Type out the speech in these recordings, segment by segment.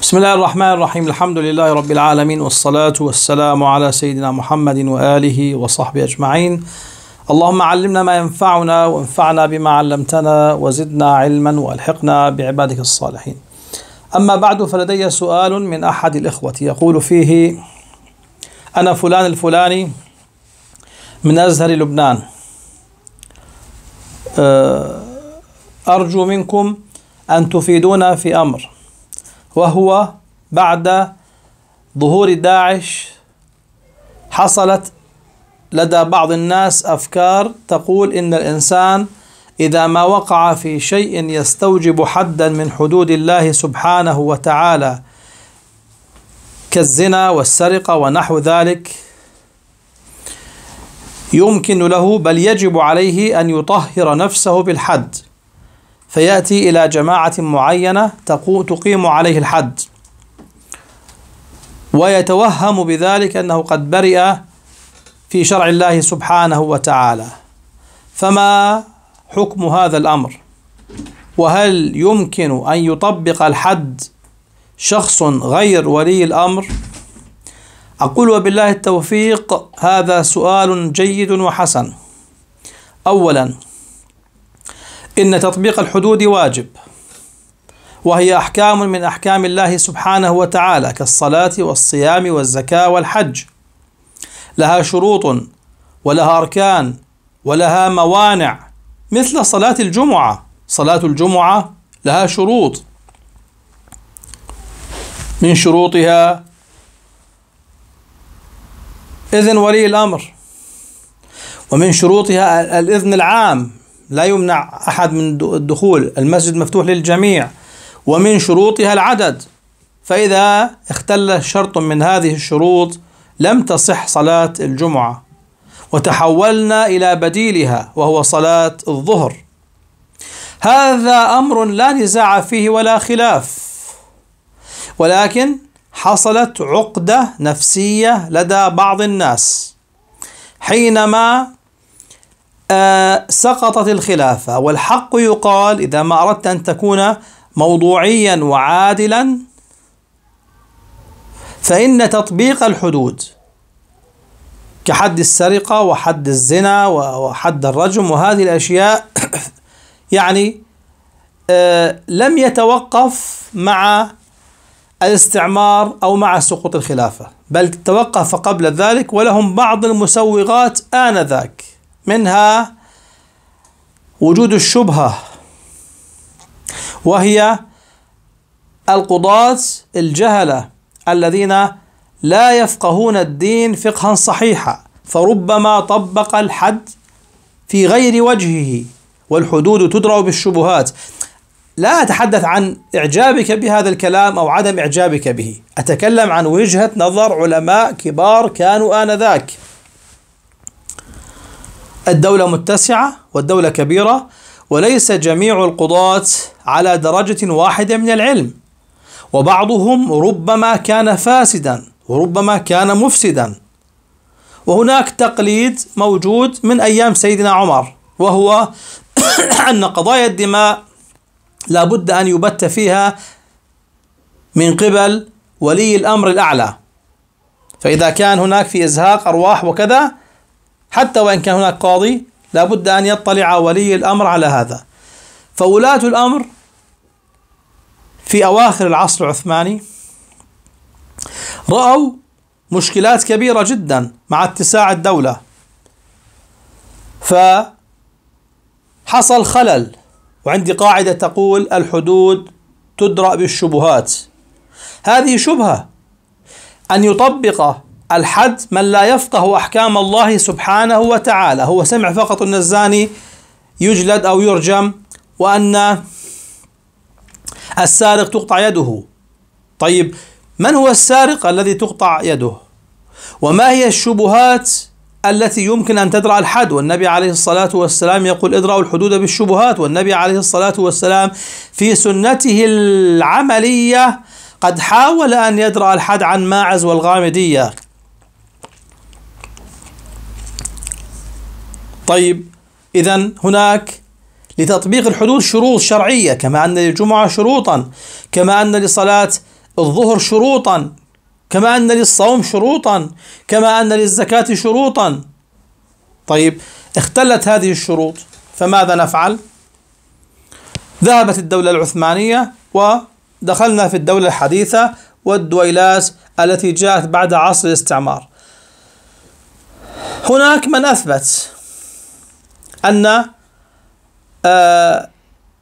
بسم الله الرحمن الرحيم الحمد لله رب العالمين والصلاة والسلام على سيدنا محمد وآله وصحبه أجمعين اللهم علمنا ما ينفعنا وانفعنا بما علمتنا وزدنا علما والحقنا بعبادك الصالحين أما بعد فلدي سؤال من أحد الإخوة يقول فيه أنا فلان الفلاني من أزهر لبنان أرجو منكم أن تفيدونا في أمر وهو بعد ظهور داعش حصلت لدى بعض الناس أفكار تقول إن الإنسان إذا ما وقع في شيء يستوجب حدا من حدود الله سبحانه وتعالى كالزنا والسرقة ونحو ذلك يمكن له بل يجب عليه أن يطهر نفسه بالحد فيأتي إلى جماعة معينة تقيم عليه الحد ويتوهم بذلك أنه قد برئ في شرع الله سبحانه وتعالى فما حكم هذا الأمر وهل يمكن أن يطبق الحد شخص غير ولي الأمر أقول وبالله التوفيق هذا سؤال جيد وحسن أولا إن تطبيق الحدود واجب وهي أحكام من أحكام الله سبحانه وتعالى كالصلاة والصيام والزكاة والحج لها شروط ولها أركان ولها موانع مثل صلاة الجمعة صلاة الجمعة لها شروط من شروطها إذن ولي الأمر ومن شروطها الإذن العام لا يمنع أحد من الدخول المسجد مفتوح للجميع ومن شروطها العدد فإذا اختل شرط من هذه الشروط لم تصح صلاة الجمعة وتحولنا إلى بديلها وهو صلاة الظهر هذا أمر لا نزاع فيه ولا خلاف ولكن حصلت عقدة نفسية لدى بعض الناس حينما آه سقطت الخلافة والحق يقال إذا ما أردت أن تكون موضوعيا وعادلا فإن تطبيق الحدود كحد السرقة وحد الزنا وحد الرجم وهذه الأشياء يعني آه لم يتوقف مع الاستعمار أو مع سقوط الخلافة بل توقف قبل ذلك ولهم بعض المسوغات آنذاك منها وجود الشبهة وهي القضاة الجهلة الذين لا يفقهون الدين فقها صحيحا فربما طبق الحد في غير وجهه والحدود تدرى بالشبهات لا أتحدث عن إعجابك بهذا الكلام أو عدم إعجابك به أتكلم عن وجهة نظر علماء كبار كانوا آنذاك الدولة متسعة والدولة كبيرة وليس جميع القضاة على درجة واحدة من العلم وبعضهم ربما كان فاسدا وربما كان مفسدا وهناك تقليد موجود من أيام سيدنا عمر وهو أن قضايا الدماء لابد أن يبت فيها من قبل ولي الأمر الأعلى فإذا كان هناك في إزهاق أرواح وكذا حتى وإن كان هناك قاضي لابد أن يطلع ولي الأمر على هذا فولاة الأمر في أواخر العصر العثماني رأوا مشكلات كبيرة جدا مع اتساع الدولة فحصل خلل وعندي قاعدة تقول الحدود تدرأ بالشبهات هذه شبهة أن يطبق الحد من لا يفقه أحكام الله سبحانه وتعالى هو سمع فقط أن الزاني يجلد أو يرجم وأن السارق تقطع يده طيب من هو السارق الذي تقطع يده وما هي الشبهات التي يمكن أن تدرأ الحد والنبي عليه الصلاة والسلام يقول ادرأوا الحدود بالشبهات والنبي عليه الصلاة والسلام في سنته العملية قد حاول أن يدرأ الحد عن ماعز والغامدية طيب إذا هناك لتطبيق الحدود شروط شرعية كما أن للجمعة شروطا كما أن لصلاة الظهر شروطا كما أن للصوم شروطا كما أن للزكاة شروطا طيب اختلت هذه الشروط فماذا نفعل؟ ذهبت الدولة العثمانية ودخلنا في الدولة الحديثة والدويلات التي جاءت بعد عصر الاستعمار هناك من أثبت أن آه،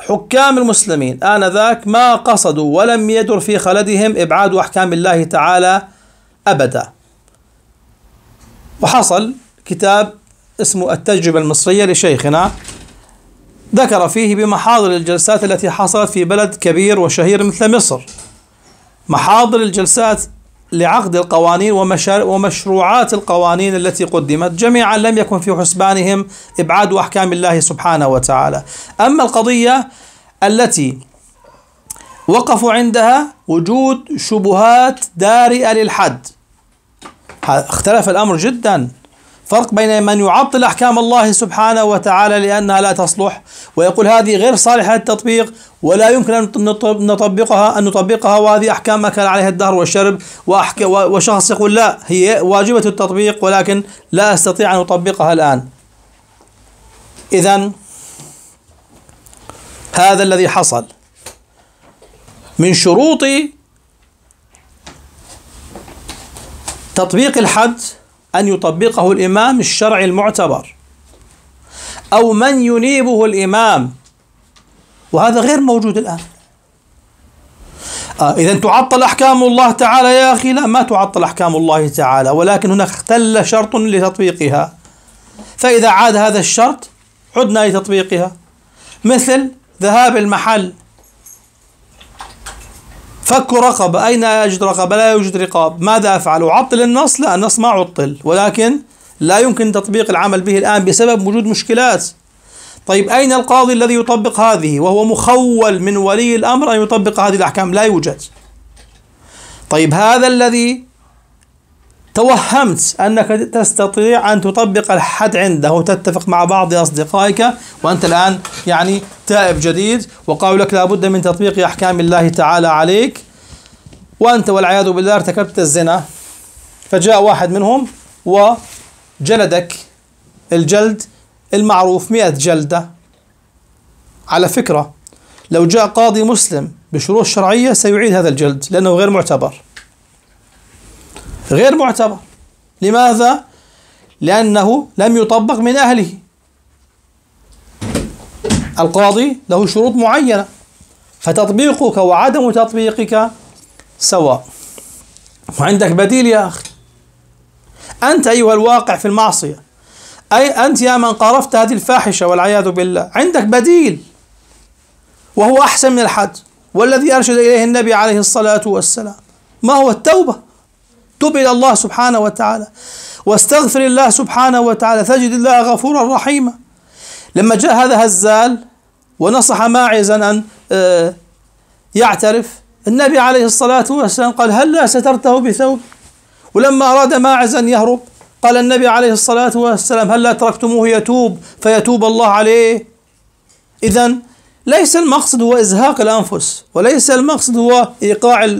حكام المسلمين آنذاك ما قصدوا ولم يدر في خلدهم إبعاد أحكام الله تعالى أبدا وحصل كتاب اسمه التجربة المصرية لشيخنا ذكر فيه بمحاضر الجلسات التي حصلت في بلد كبير وشهير مثل مصر محاضر الجلسات لعقد القوانين ومشروعات القوانين التي قدمت جميعا لم يكن في حسبانهم إبعاد أحكام الله سبحانه وتعالى أما القضية التي وقفوا عندها وجود شبهات دارئة للحد اختلف الأمر جدا فرق بين من يعطل أحكام الله سبحانه وتعالى لأنها لا تصلح ويقول هذه غير صالحة للتطبيق ولا يمكن أن نطبقها أن نطبقها وهذه أحكام أكل كان عليها الدهر والشرب وشخص يقول لا هي واجبة التطبيق ولكن لا أستطيع أن أطبقها الآن إذا هذا الذي حصل من شروط تطبيق الحد أن يطبقه الإمام الشرعي المعتبر أو من ينيبه الإمام وهذا غير موجود الآن آه إذا تعطل أحكام الله تعالى يا أخي لا ما تعطل أحكام الله تعالى ولكن هنا اختل شرط لتطبيقها فإذا عاد هذا الشرط عدنا لتطبيقها مثل ذهاب المحل فك رقبة أين يوجد رقبة لا يوجد رقاب ماذا أفعل أعطل النص لا النص ما عطل ولكن لا يمكن تطبيق العمل به الآن بسبب وجود مشكلات طيب أين القاضي الذي يطبق هذه وهو مخول من ولي الأمر أن يطبق هذه الأحكام لا يوجد طيب هذا الذي توهمت أنك تستطيع أن تطبق الحد عنده وتتفق مع بعض أصدقائك وأنت الآن يعني تائب جديد وقالوا لك لابد من تطبيق أحكام الله تعالى عليك وأنت والعياذ بالله ارتكبت الزنا فجاء واحد منهم وجلدك الجلد المعروف مئة جلدة على فكرة لو جاء قاضي مسلم بشروط شرعية سيعيد هذا الجلد لأنه غير معتبر غير معتبر لماذا؟ لأنه لم يطبق من أهله القاضي له شروط معينة فتطبيقك وعدم تطبيقك سواء وعندك بديل يا أخي أنت أيها الواقع في المعصية أي أنت يا من قارفت هذه الفاحشة والعياذ بالله عندك بديل وهو أحسن من الحد والذي أرشد إليه النبي عليه الصلاة والسلام ما هو التوبة تب إلى الله سبحانه وتعالى واستغفر الله سبحانه وتعالى تجد الله غفورا رحيما لما جاء هذا هزال ونصح ماعزا أن آه، يعترف النبي عليه الصلاة والسلام قال هلا هل سترته بثوب ولما أراد ماعز أن يهرب قال النبي عليه الصلاة والسلام هلا هل تركتموه يتوب فيتوب الله عليه إذا ليس المقصد هو إزهاق الأنفس وليس المقصد هو إيقاع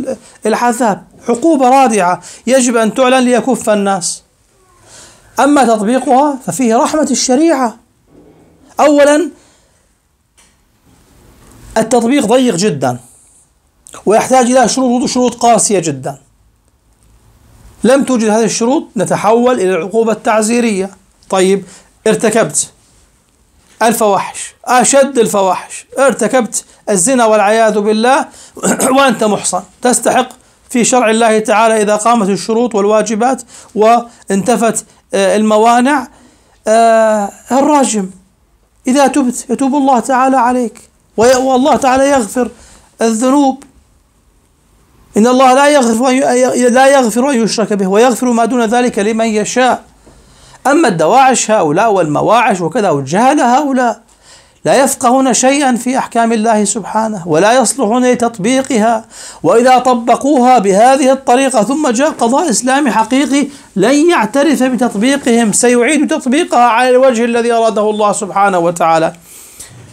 العذاب عقوبة رادعة يجب أن تعلن ليكف الناس أما تطبيقها ففيه رحمة الشريعة أولا التطبيق ضيق جدا ويحتاج إلى شروط شروط قاسية جدا لم توجد هذه الشروط نتحول إلى العقوبة التعزيرية طيب ارتكبت الفواحش أشد الفواحش ارتكبت الزنا والعياذ بالله وأنت محصن تستحق في شرع الله تعالى إذا قامت الشروط والواجبات وانتفت آه، الموانع آه، الراجم إذا تبت يتوب الله تعالى عليك والله تعالى يغفر الذنوب إن الله لا يغفر لا يغفر أن يشرك به ويغفر ما دون ذلك لمن يشاء أما الدواعش هؤلاء والمواعش وكذا والجهل هؤلاء لا يفقهون شيئا في احكام الله سبحانه ولا يصلحون لتطبيقها واذا طبقوها بهذه الطريقه ثم جاء قضاء اسلامي حقيقي لن يعترف بتطبيقهم سيعيد تطبيقها على الوجه الذي اراده الله سبحانه وتعالى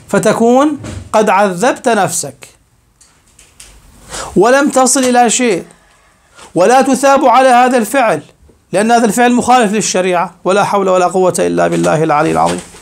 فتكون قد عذبت نفسك ولم تصل الى شيء ولا تثاب على هذا الفعل لان هذا الفعل مخالف للشريعه ولا حول ولا قوه الا بالله العلي العظيم